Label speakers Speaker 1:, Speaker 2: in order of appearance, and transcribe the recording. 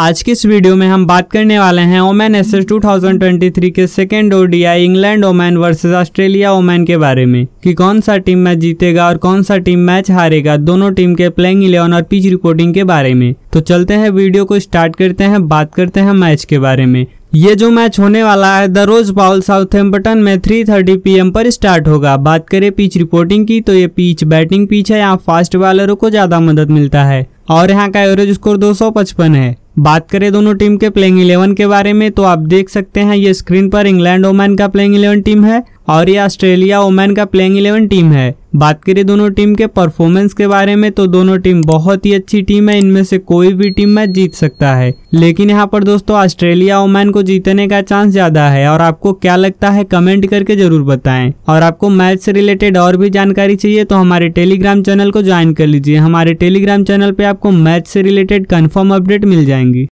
Speaker 1: आज के इस वीडियो में हम बात करने वाले हैं ओमैन एस एस के second ODI England women versus Australia women के बारे में कि कौन सा टीम मैच जीतेगा और कौन सा टीम मैच हारेगा दोनों टीम के प्लेइंग इलेवन और पिच रिपोर्टिंग के बारे में तो चलते हैं वीडियो को स्टार्ट करते हैं बात करते हैं मैच के बारे में ये जो मैच होने वाला है द रोज बाउल एम्पटन में 3:30 पीएम पर स्टार्ट होगा बात करें पिच रिपोर्टिंग की तो ये पिच बैटिंग पिच है यहाँ फास्ट बॉलरों को ज़्यादा मदद मिलता है और यहाँ का एवरेज स्कोर 255 है बात करें दोनों टीम के प्लेइंग इलेवन के बारे में तो आप देख सकते हैं ये स्क्रीन पर इंग्लैंड ओमैन का प्लेइंग इलेवन टीम है और ये ऑस्ट्रेलिया ओमैन का प्लेइंग इलेवन टीम है बात करें दोनों टीम के परफॉर्मेंस के बारे में तो दोनों टीम बहुत ही अच्छी टीम है इनमें से कोई भी टीम मैच जीत सकता है लेकिन यहाँ पर दोस्तों ऑस्ट्रेलिया ओमैन को जीतने का चांस ज्यादा है और आपको क्या लगता है कमेंट करके जरूर बताएं और आपको मैच से रिलेटेड और भी जानकारी चाहिए तो हमारे टेलीग्राम चैनल को ज्वाइन कर लीजिए हमारे टेलीग्राम चैनल पर आपको मैच से रिलेटेड कन्फर्म अपडेट मिल जाएंगी